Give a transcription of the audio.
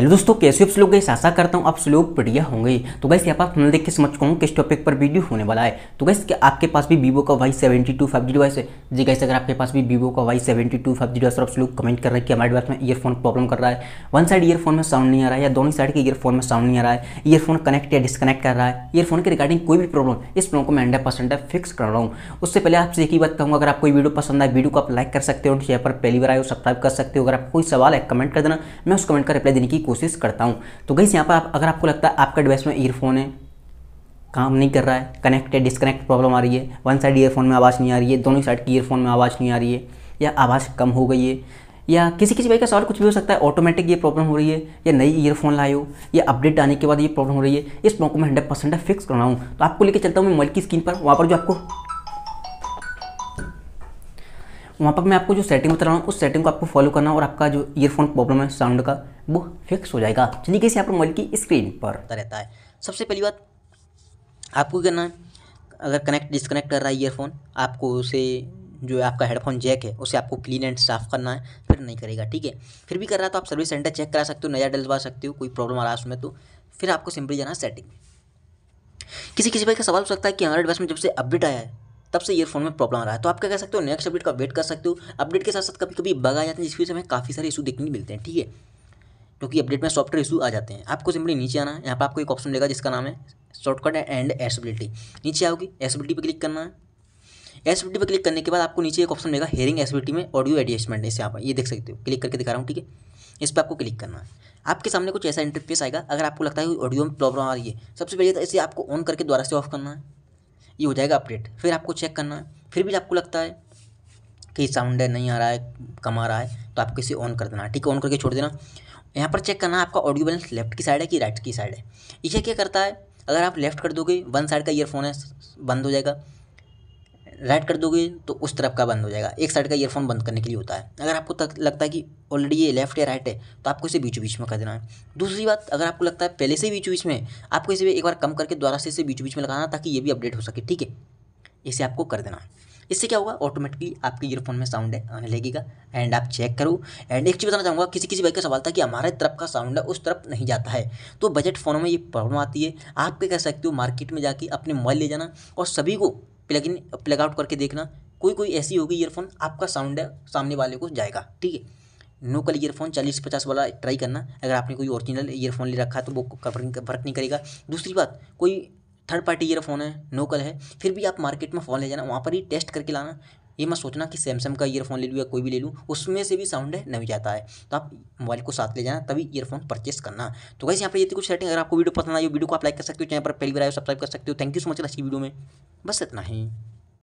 hello दोस्तों कैसे आप लोग आशा करता हूँ आप लोग बढ़िया होंगे तो गैस यहाँ पर आप देख के समझ पाऊँ किस टॉपिक पर वीडियो होने वाला है तो गैस कि आपके पास भी वीवो का Y seventy two five G device है जी गैस अगर आपके पास भी वीवो का Y seventy two five G device आप लोग कमेंट कर रहे हैं कि हमारे डिवाइस में ईयरफोन प्रॉब्लम कर रहा है वन साइड ईयरफोन में साउंड नहीं आ रहा है या दोनों साइड के ईयरफोन में साउंड नहीं आ रहा है ईयरफोन कनेक्ट या डिस्कनेक्ट कर रहा है ईयरफोन के रिगार्डिंग कोई भी प्रॉब्लम इस प्रॉब्लम को मैं हंड्रेड परसेंट फिक्स कर रहा हूँ उससे पहले आपसे एक ही बात कहूँगा अगर आपको वीडियो पसंद आए वीडियो को आप लाइक कर सकते हो चैनल पर पहली बार आए हो सब्सक्राइब कर सकते हो अगर आप कोई सवाल है कमेंट कर देना मैं उस कमेंट का रिप्लाई देने की कोशिश करता हूँ तो गई यहाँ पर आप अगर आपको लगता है आपका डिवाइस में ईयरफोन है काम नहीं कर रहा है कनेक्ट है डिसकनेक्ट प्रॉब्लम आ रही है वन साइड ईयरफोन में आवाज़ नहीं आ रही है दोनों साइड की ईयरफोन में आवाज़ नहीं आ रही है या आवाज़ कम हो गई है या किसी किसी भाई का सवाल कुछ भी हो सकता है ऑटोमेटिक ये प्रॉब्लम हो रही है या नई ईयरफोन लाए हो या अपडेट आने के बाद ये प्रॉब्लम हो रही है इस प्रॉब्लम को मैं हंड्रेड परसेंट फिक्स कर रहा हूँ तो आपको लेकर चलता हूँ मैं मल्की स्क्रीन पर वहाँ पर जो आपको वहाँ पर मैं आपको जो सेटिंग बता रहा हूँ उस सेटिंग को आपको फॉलो करना और आपका जो ईयरफोन प्रॉब्लम है साउंड का वो फिक्स हो जाएगा चलिए किसी आपको मोबाइल की स्क्रीन पर रहता है सबसे पहली बात आपको करना है अगर कनेक्ट डिसकनेक्ट कर रहा है ईयरफोन आपको उसे जो आपका हेडफोन जैक है उसे आपको क्लीन एंड साफ करना है फिर नहीं करेगा ठीक है फिर भी कर रहा है तो आप सर्विस सेंटर चेक करा सकते हो नया डलवा सकते हो कोई प्रॉब्लम आ रहा है उसमें तो फिर आपको सिंपली जाना है सेटिंग किसी किसी भाई का सवाल हो सकता है कि हमारे डिवाइस में जब से अपडेट आया है तब से ईयरफोन में प्रॉब्लम आ रहा है तो आप क्या कर सकते हो नेक्स्ट अपडेट का वेट कर सकते हो अपडेट के साथ साथ कभी कभी बग आ जाते हैं जिसकी वजह से हमें काफ़ी सारे इशू देखने मिलते हैं ठीक है क्योंकि अपडेट में सॉफ्टवेयर इशू आ जाते हैं आपको सिंपली नीचे आना है यहाँ पर आपको एक ऑप्शन देगा जिसका नाम है शॉर्टकट एंड एसबिलिटी नीचे आओगी एसबिलिटी पर क्लिक करना है एसबिलिटी पर क्लिक करने के बाद आपको नीचे एक ऑप्शन देगा हेयरिंग एसबिलिटी में ऑडियो एडजस्टमेंट इसे आप ये देख सकते हो क्लिक करके दिखा रहा हूँ ठीक है इस पर आपको क्लिक करना है आपके सामने कुछ ऐसा इंटरफेस आएगा अगर आपको लगता है ऑडियो में प्रॉब्लम आ रही है सबसे पहले तो इसे आपको ऑन करके दोबारा से ऑफ करना है ये हो जाएगा अपडेट फिर आपको चेक करना है फिर भी आपको लगता है कि साउंड है नहीं आ रहा है कम आ रहा है तो आप किसी ऑन कर देना ठीक है ऑन करके छोड़ देना यहाँ पर चेक करना है आपका ऑडियो बैलेंस लेफ्ट की साइड है कि राइट की साइड है इसे क्या करता है अगर आप लेफ्ट कर दोगे वन साइड का ईयरफोन है बंद हो जाएगा राइट कर दोगे तो उस तरफ का बंद हो जाएगा एक साइड का ईयरफोन बंद करने के लिए होता है अगर आपको तक लगता है कि ऑलरेडी ये लेफ्ट या राइट है तो आपको इसे बीच बीच में कर देना है दूसरी बात अगर आपको लगता है पहले से ही बीच बीच में आपको इसे एक बार कम करके दोबारा से इसे बीच बीच में लगाना ताकि ये भी अपडेट हो सके ठीक है इसे आपको कर देना है इससे क्या होगा ऑटोमेटिकली आपके ईयरफोन में साउंड आने लगेगा एंड आप चेक करो एंड एक चीज़ बताना चाहूँगा किसी किसी भाई का सवाल था कि हमारे तरफ का साउंड है उस तरफ नहीं जाता है तो बजट फ़ोनों में ये प्रॉब्लम आती है आप क्या कह सकते हो मार्केट में जाके अपने मोबाइल ले जाना और सभी को प्लग इन प्लग आउट करके देखना कोई कोई ऐसी होगी ईयरफोन आपका साउंड सामने वाले को जाएगा ठीक है नोकल ईयरफोन चालीस पचास वाला ट्राई करना अगर आपने कोई ओरिजिनल ईयरफोन ले रखा है तो वो कवरिंग वर्क नहीं करेगा दूसरी बात कोई थर्ड पार्टी ईयरफोन है नोकल है फिर भी आप मार्केट में फ़ोन ले जाना वहाँ पर ही टेस्ट करके लाना ये मत सोचना कि सैमसंग का ईयरफोन ले लूँ या कोई भी ले लूँ उसमें से भी साउंड है नहीं जाता है तो आप मोबाइल को साथ ले जाना तभी ईयरफोन परचेस करना तो वैसे यहाँ पर ये कुछ सेटिंग अगर आपको वीडियो पसंद आई वीडियो को आप लाइक कर सकते हो चैनल पर पहली बार आए सब्सक्राइब कर सकते हो थैंक यू सो मच अच्छी वीडियो में बस इतना ही